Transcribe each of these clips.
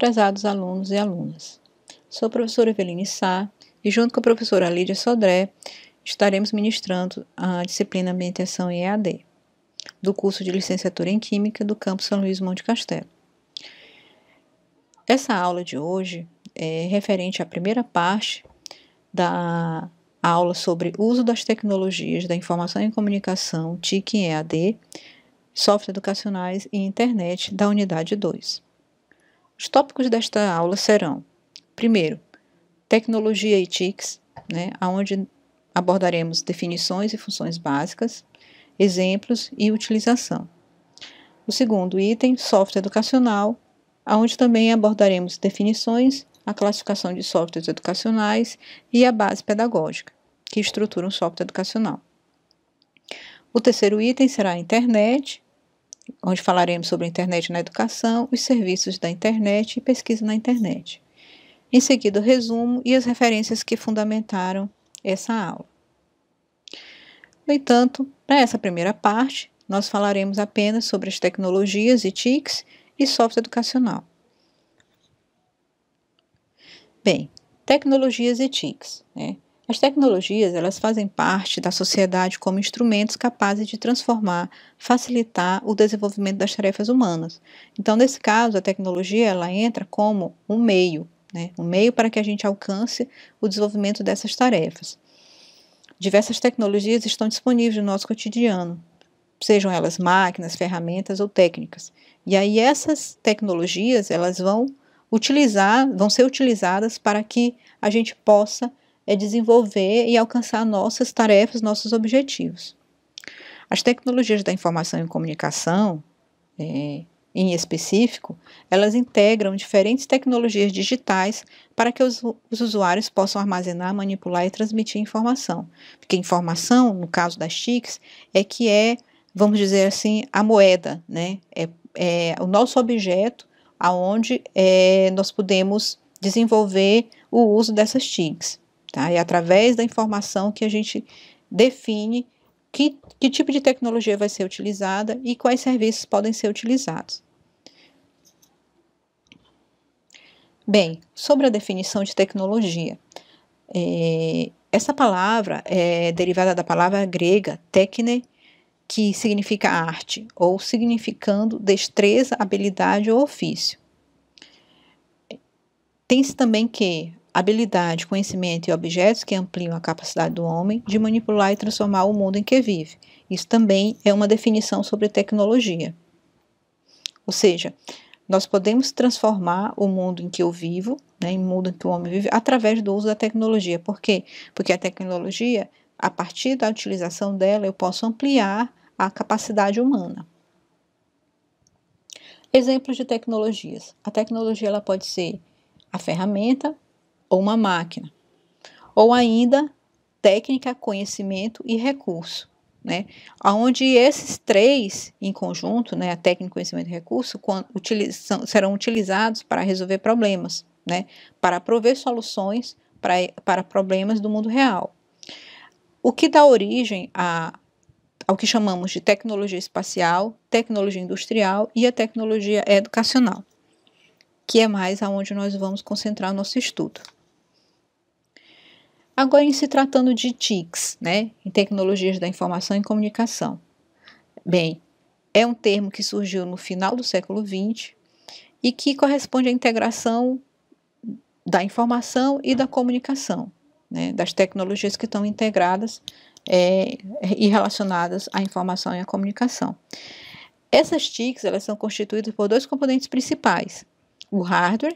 prezados alunos e alunas. Sou a professora Eveline Sá e, junto com a professora Lídia Sodré, estaremos ministrando a disciplina Ambientação e EAD, do curso de Licenciatura em Química do Campus São Luís Monte Castelo. Essa aula de hoje é referente à primeira parte da aula sobre uso das tecnologias da informação e comunicação, TIC e EAD, software educacionais e internet da unidade 2. Os tópicos desta aula serão, primeiro, tecnologia e TICs, né, onde abordaremos definições e funções básicas, exemplos e utilização. O segundo item, software educacional, onde também abordaremos definições, a classificação de softwares educacionais e a base pedagógica, que estrutura um software educacional. O terceiro item será a internet, onde falaremos sobre a internet na educação, os serviços da internet e pesquisa na internet. Em seguida, o resumo e as referências que fundamentaram essa aula. No entanto, para essa primeira parte, nós falaremos apenas sobre as tecnologias e TICs e software educacional. Bem, tecnologias e TICs. Né? As tecnologias, elas fazem parte da sociedade como instrumentos capazes de transformar, facilitar o desenvolvimento das tarefas humanas. Então, nesse caso, a tecnologia, ela entra como um meio, né? um meio para que a gente alcance o desenvolvimento dessas tarefas. Diversas tecnologias estão disponíveis no nosso cotidiano, sejam elas máquinas, ferramentas ou técnicas. E aí essas tecnologias, elas vão utilizar, vão ser utilizadas para que a gente possa é desenvolver e alcançar nossas tarefas, nossos objetivos. As tecnologias da informação e comunicação, é, em específico, elas integram diferentes tecnologias digitais para que os, os, usuários possam armazenar, manipular e transmitir informação. Porque informação, no caso das TICs, é que é, vamos dizer assim, a moeda, né? É, é o nosso objeto aonde é, nós podemos desenvolver o uso dessas TICs. Tá? É através da informação que a gente define que, que tipo de tecnologia vai ser utilizada e quais serviços podem ser utilizados. Bem, sobre a definição de tecnologia. É, essa palavra é derivada da palavra grega techne, que significa arte, ou significando destreza, habilidade ou ofício. Tem-se também que habilidade, conhecimento e objetos que ampliam a capacidade do homem de manipular e transformar o mundo em que vive. Isso também é uma definição sobre tecnologia. Ou seja, nós podemos transformar o mundo em que eu vivo, né, em mundo em que o homem vive, através do uso da tecnologia. Por quê? Porque a tecnologia, a partir da utilização dela, eu posso ampliar a capacidade humana. Exemplos de tecnologias. A tecnologia ela pode ser a ferramenta, ou uma máquina. Ou ainda técnica, conhecimento e recurso. Né? Onde esses três em conjunto, né, a técnica, conhecimento e recurso, quando, utilizam, serão utilizados para resolver problemas, né, para prover soluções para, para problemas do mundo real. O que dá origem a, ao que chamamos de tecnologia espacial, tecnologia industrial e a tecnologia educacional, que é mais aonde nós vamos concentrar o nosso estudo. Agora, em se tratando de TICs, né, em Tecnologias da Informação e Comunicação. Bem, é um termo que surgiu no final do século XX e que corresponde à integração da informação e da comunicação, né, das tecnologias que estão integradas é, e relacionadas à informação e à comunicação. Essas TICs elas são constituídas por dois componentes principais, o hardware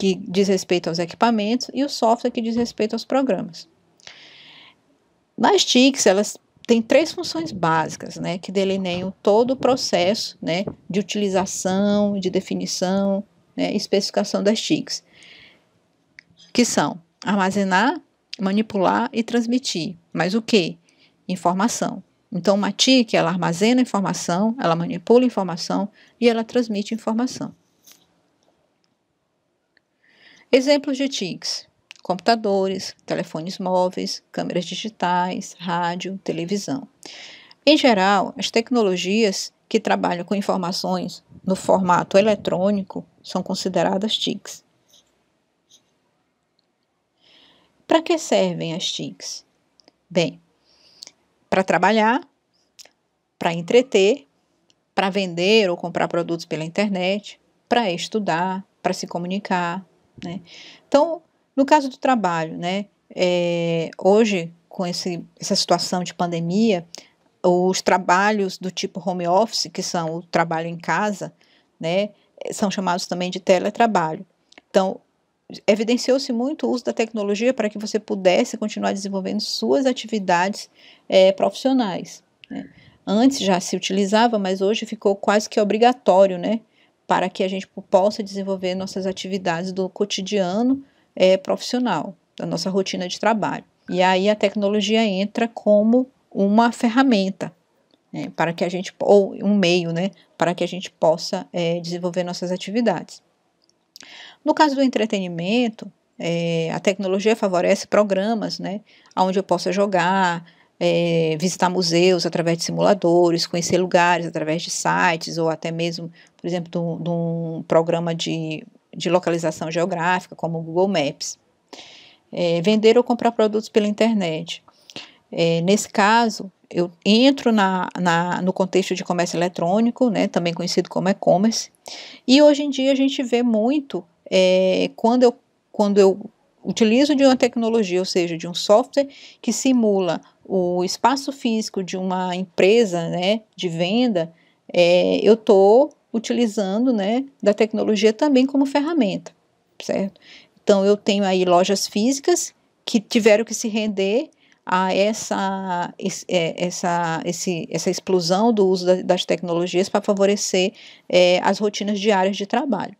que diz respeito aos equipamentos, e o software, que diz respeito aos programas. Nas TICs, elas têm três funções básicas, né, que delineiam todo o processo né, de utilização, de definição, né, especificação das TICs, que são armazenar, manipular e transmitir. Mas o que? Informação. Então, uma TIC, ela armazena informação, ela manipula informação e ela transmite informação. Exemplos de TICs: computadores, telefones móveis, câmeras digitais, rádio, televisão. Em geral, as tecnologias que trabalham com informações no formato eletrônico são consideradas TICs. Para que servem as TICs? Bem, para trabalhar, para entreter, para vender ou comprar produtos pela internet, para estudar, para se comunicar, né? Então, no caso do trabalho, né, é, hoje, com esse, essa situação de pandemia, os trabalhos do tipo home office, que são o trabalho em casa, né, são chamados também de teletrabalho. Então, evidenciou-se muito o uso da tecnologia para que você pudesse continuar desenvolvendo suas atividades é, profissionais. Né? Antes já se utilizava, mas hoje ficou quase que obrigatório, né? para que a gente possa desenvolver nossas atividades do cotidiano é, profissional, da nossa rotina de trabalho. E aí a tecnologia entra como uma ferramenta né, para que a gente ou um meio, né, para que a gente possa é, desenvolver nossas atividades. No caso do entretenimento, é, a tecnologia favorece programas, né, onde eu possa jogar, é, visitar museus através de simuladores, conhecer lugares através de sites ou até mesmo, por exemplo, de um programa de, de localização geográfica, como o Google Maps. É, vender ou comprar produtos pela internet. É, nesse caso, eu entro na, na, no contexto de comércio eletrônico, né, também conhecido como e-commerce, e hoje em dia a gente vê muito é, quando, eu, quando eu utilizo de uma tecnologia, ou seja, de um software que simula o espaço físico de uma empresa né, de venda, é, eu estou utilizando né, da tecnologia também como ferramenta, certo? Então, eu tenho aí lojas físicas que tiveram que se render a essa, é, essa, esse, essa explosão do uso das tecnologias para favorecer é, as rotinas diárias de trabalho.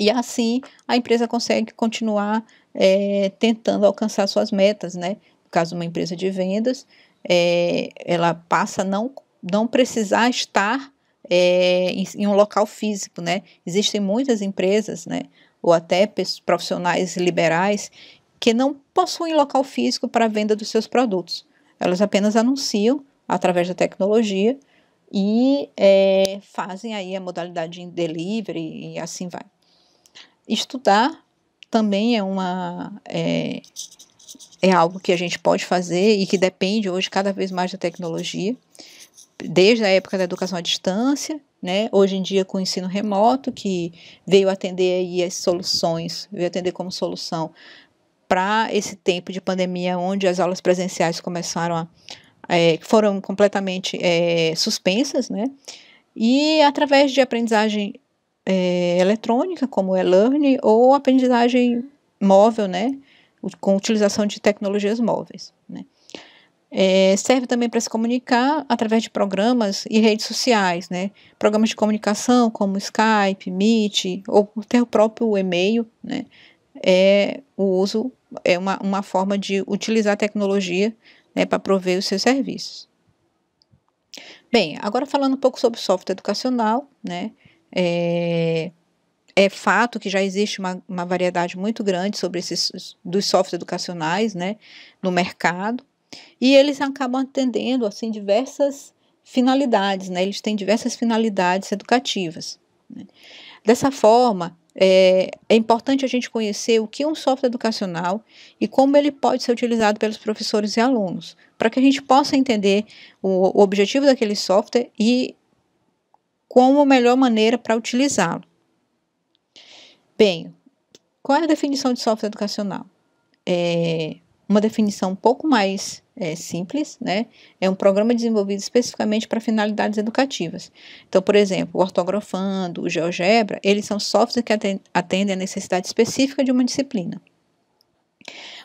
E assim a empresa consegue continuar é, tentando alcançar suas metas, né? caso uma empresa de vendas, é, ela passa a não, não precisar estar é, em, em, um local físico, né? Existem muitas empresas, né? Ou até profissionais liberais que não possuem local físico para a venda dos seus produtos. Elas apenas anunciam através da tecnologia e é, fazem aí a modalidade em delivery e assim vai. Estudar também é uma é, é algo que a gente pode fazer e que depende hoje cada vez mais da tecnologia, desde a época da educação à distância, né? Hoje em dia com o ensino remoto que veio atender aí as soluções, veio atender como solução para esse tempo de pandemia onde as aulas presenciais começaram a é, foram completamente é, suspensas, né? E através de aprendizagem é, eletrônica, como o e-learning, ou aprendizagem móvel, né? com utilização de tecnologias móveis. Né? É, serve também para se comunicar através de programas e redes sociais, né? Programas de comunicação como Skype, Meet ou até o próprio e-mail, né? É o uso é uma, uma forma de utilizar a tecnologia né, para prover os seus serviços. Bem, agora falando um pouco sobre software educacional, né? É, é fato que já existe uma, uma variedade muito grande sobre esses dos softwares educacionais, né, no mercado, e eles acabam atendendo assim diversas finalidades, né? Eles têm diversas finalidades educativas. Né. Dessa forma, é, é, importante a gente conhecer o que é um software educacional e como ele pode ser utilizado pelos professores e alunos, para que a gente possa entender o, o objetivo daquele software e como a melhor maneira para utilizá-lo. Bem, qual é a definição de software educacional? É uma definição um pouco mais é, simples, né? É um programa desenvolvido especificamente para finalidades educativas. Então, por exemplo, o ortografando, o GeoGebra, eles são softwares que atendem a necessidade específica de uma disciplina.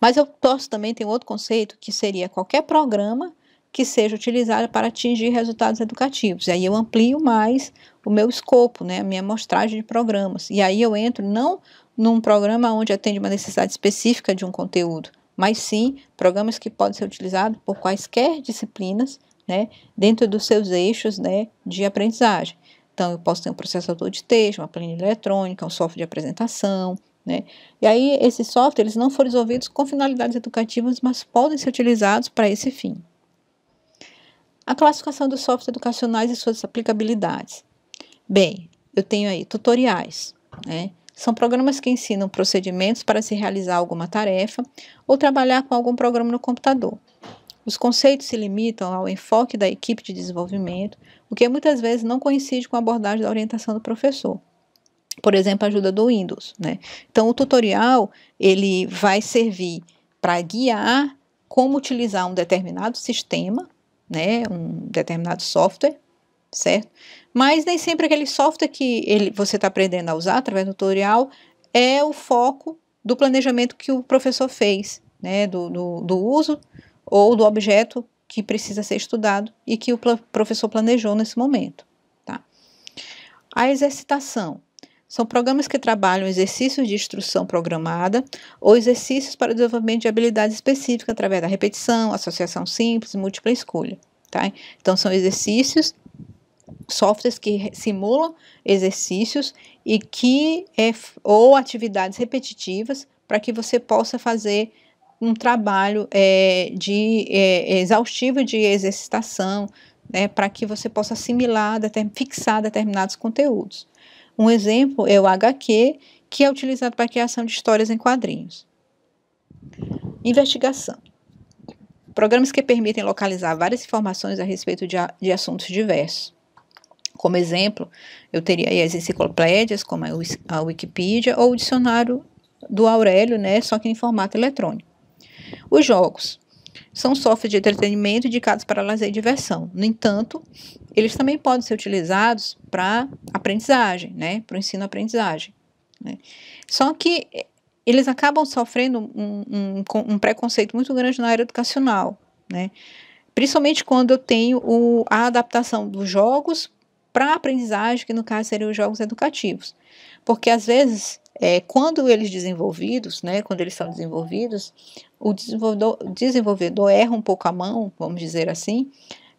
Mas eu posso também ter outro conceito que seria qualquer programa que seja utilizada para atingir resultados educativos. E aí eu amplio mais o meu escopo, né, a minha amostragem de programas. E aí eu entro não num programa onde atende uma necessidade específica de um conteúdo, mas sim programas que podem ser utilizados por quaisquer disciplinas, né, dentro dos seus eixos, né, de aprendizagem. Então eu posso ter um processador de texto, uma planilha eletrônica, um software de apresentação, né? E aí esses softwares não foram desenvolvidos com finalidades educativas, mas podem ser utilizados para esse fim. A classificação dos softwares educacionais e suas aplicabilidades. Bem, eu tenho aí tutoriais, né? São programas que ensinam procedimentos para se realizar alguma tarefa ou trabalhar com algum programa no computador. Os conceitos se limitam ao enfoque da equipe de desenvolvimento, o que muitas vezes não coincide com a abordagem da orientação do professor. Por exemplo, a ajuda do Windows, né? Então, o tutorial, ele vai servir para guiar como utilizar um determinado sistema, né, um determinado software, certo? Mas nem sempre aquele software que ele, você está aprendendo a usar através do tutorial é o foco do planejamento que o professor fez, né, do, do, do uso ou do objeto que precisa ser estudado e que o professor planejou nesse momento. Tá? A exercitação são programas que trabalham exercícios de instrução programada ou exercícios para o desenvolvimento de habilidades específicas através da repetição, associação simples, múltipla escolha. Tá? Então, são exercícios, softwares que simulam exercícios e que é, ou atividades repetitivas para que você possa fazer um trabalho é, de é, exaustivo de exercitação, né, para que você possa assimilar, fixar determinados conteúdos. Um exemplo é o HQ, que é utilizado para a criação de histórias em quadrinhos. Investigação. Programas que permitem localizar várias informações a respeito de, a, de assuntos diversos. Como exemplo, eu teria aí as enciclopédias, como a Wikipedia, ou o dicionário do Aurélio, né, só que em formato eletrônico. Os jogos. São softwares de entretenimento indicados para lazer e diversão. No entanto, eles também podem ser utilizados para aprendizagem, né? para o ensino-aprendizagem. Né? Só que eh, eles acabam sofrendo um, um, um, preconceito muito grande na área educacional, né? principalmente quando eu tenho o, a adaptação dos jogos para a aprendizagem, que no caso seriam os jogos educativos. Porque às vezes é, quando eles desenvolvidos, né, quando eles são desenvolvidos, o desenvolvedor, desenvolvedor erra um pouco a mão, vamos dizer assim,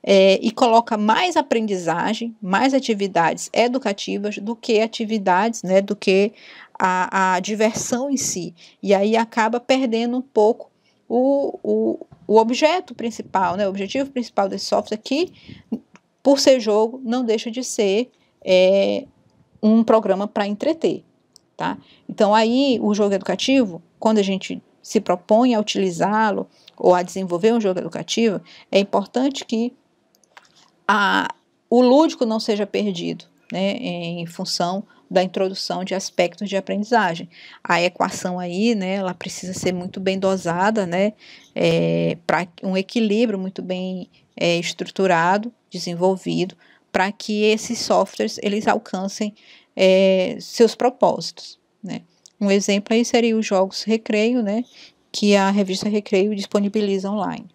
é, e coloca mais aprendizagem, mais atividades educativas do que atividades, né, do que a, a diversão em si. E aí acaba perdendo um pouco o, o, o objeto principal, né, o objetivo principal desse software, que, por ser jogo, não deixa de ser é, um programa para entreter tá? Então aí o jogo educativo, quando a gente se propõe a utilizá-lo ou a desenvolver um jogo educativo, é importante que a, o lúdico não seja perdido, né, em função da introdução de aspectos de aprendizagem. A equação aí, né, ela precisa ser muito bem dosada, né, é, para um equilíbrio muito bem é, estruturado, desenvolvido, para que esses softwares eles alcancem é, seus propósitos. Né? Um exemplo aí seria os jogos Recreio, né, que a revista Recreio disponibiliza online.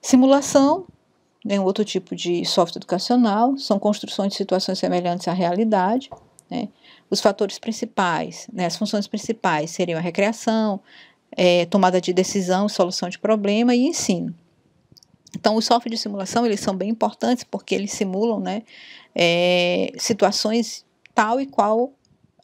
Simulação, né, um outro tipo de software educacional, são construções de situações semelhantes à realidade. Né? Os fatores principais, né, as funções principais seriam a recreação, é, tomada de decisão, solução de problema e ensino. Então, os softwares de simulação, eles são bem importantes porque eles simulam né, é, situações tal e qual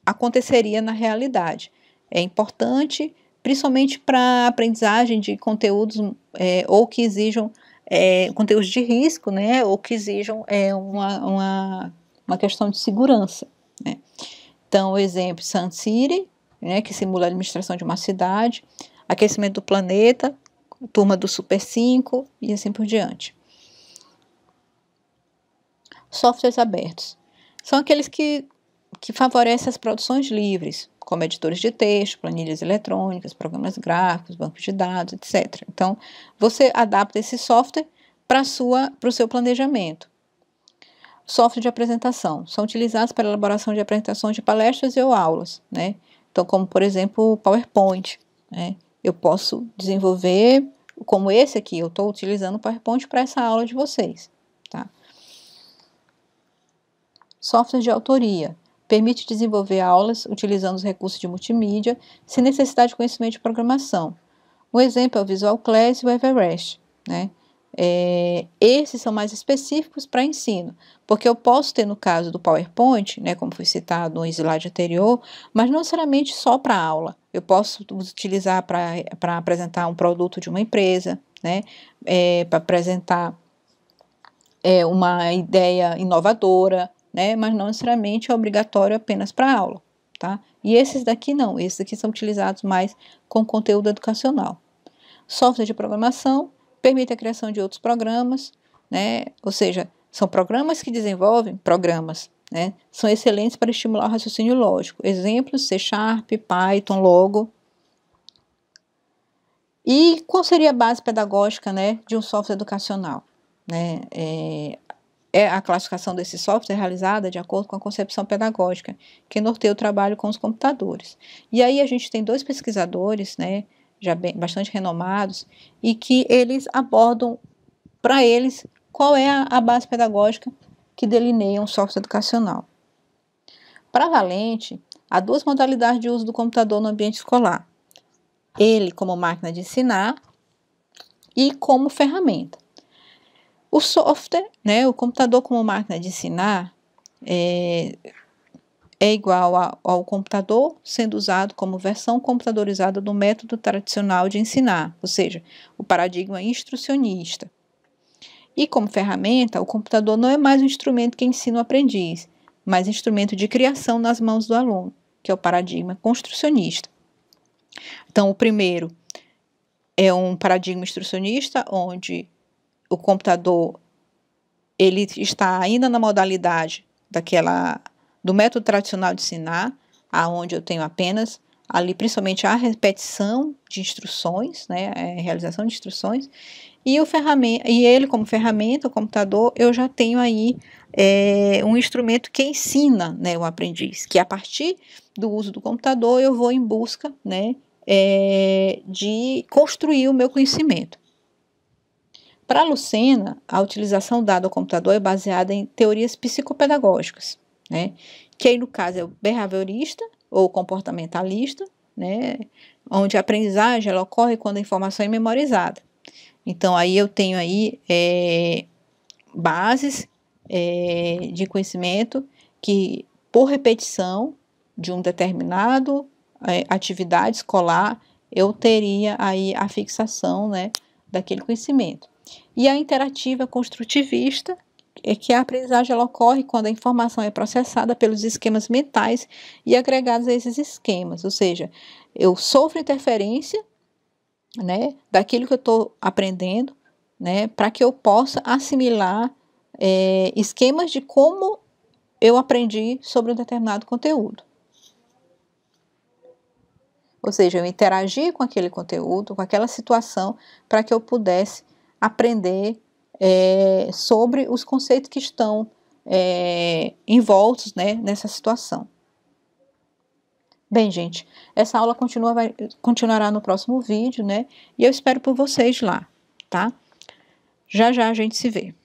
aconteceria na realidade. É importante, principalmente para aprendizagem de conteúdos é, ou que exijam é, conteúdos de risco, né, ou que exijam é, uma, uma, uma, questão de segurança. Né. Então, o exemplo, Sun City, né, que simula a administração de uma cidade, aquecimento do planeta, turma do Super 5 e assim por diante. Softwares abertos são aqueles que, que favorecem as produções livres, como editores de texto, planilhas eletrônicas, programas gráficos, bancos de dados, etc. Então, você adapta esse software para o seu planejamento. Software de apresentação são utilizados para elaboração de apresentações de palestras ou aulas, né? Então, como por exemplo o PowerPoint, né? Eu posso desenvolver, como esse aqui, eu estou utilizando o PowerPoint para essa aula de vocês. Tá? Software de autoria. Permite desenvolver aulas utilizando os recursos de multimídia, sem necessidade de conhecimento de programação. Um exemplo é o Visual Class e o Everest. Né? É, esses são mais específicos para ensino, porque eu posso ter no caso do PowerPoint, né, como foi citado no slide anterior, mas não necessariamente só para aula. Eu posso utilizar para apresentar um produto de uma empresa, né, é, para apresentar é, uma ideia inovadora, né, mas não necessariamente é obrigatório apenas para aula. Tá? E esses daqui não, esses aqui são utilizados mais com conteúdo educacional. Software de programação permite a criação de outros programas, né? ou seja, são programas que desenvolvem programas, né? são excelentes para estimular o raciocínio lógico. Exemplos, C Sharp, Python, Logo. E qual seria a base pedagógica né, de um software educacional? Né? É, é a classificação desse software realizada de acordo com a concepção pedagógica, que norteia o trabalho com os computadores. E aí a gente tem dois pesquisadores, né, já bem, bastante renomados, e que eles abordam para eles qual é a, a base pedagógica que delineia um software educacional. Para Valente, há duas modalidades de uso do computador no ambiente escolar: ele como máquina de ensinar e como ferramenta. O software, né, o computador como máquina de ensinar, é, é igual a, ao computador sendo usado como versão computadorizada do método tradicional de ensinar, ou seja, o paradigma instrucionista. E como ferramenta, o computador não é mais um instrumento que ensina o aprendiz, mas instrumento de criação nas mãos do aluno, que é o paradigma construcionista. Então, o primeiro é um paradigma instrucionista onde o computador ele está ainda na modalidade daquela do método tradicional de ensinar, aonde eu tenho apenas ali principalmente a repetição de instruções, né, a é, realização de instruções, e o ferramenta, e ele como ferramenta, o computador, eu já tenho aí é, um instrumento que ensina, né, o aprendiz, que a partir do uso do computador eu vou em busca, né, é, de construir o meu conhecimento. Para Lucena, a utilização dada ao computador é baseada em teorias psicopedagógicas, né? Que aí, no caso, é o behaviorista ou comportamentalista, né? Onde a aprendizagem ela ocorre quando a informação é memorizada. Então, aí eu tenho aí é, bases é, de conhecimento que, por repetição de um determinado é, atividade escolar, eu teria aí a fixação, né, daquele conhecimento. E a interativa construtivista, é que a aprendizagem ocorre quando a informação é processada pelos esquemas mentais e agregados a esses esquemas, ou seja, eu sofro interferência né, daquilo que eu estou aprendendo né, para que eu possa assimilar é, esquemas de como eu aprendi sobre um determinado conteúdo. Ou seja, eu interagi com aquele conteúdo, com aquela situação, para que eu pudesse aprender é, sobre os conceitos que estão é, envoltos né, nessa situação. Bem, gente, essa aula continua, vai, continuará no próximo vídeo, né? E eu espero por vocês lá, tá? Já já a gente se vê.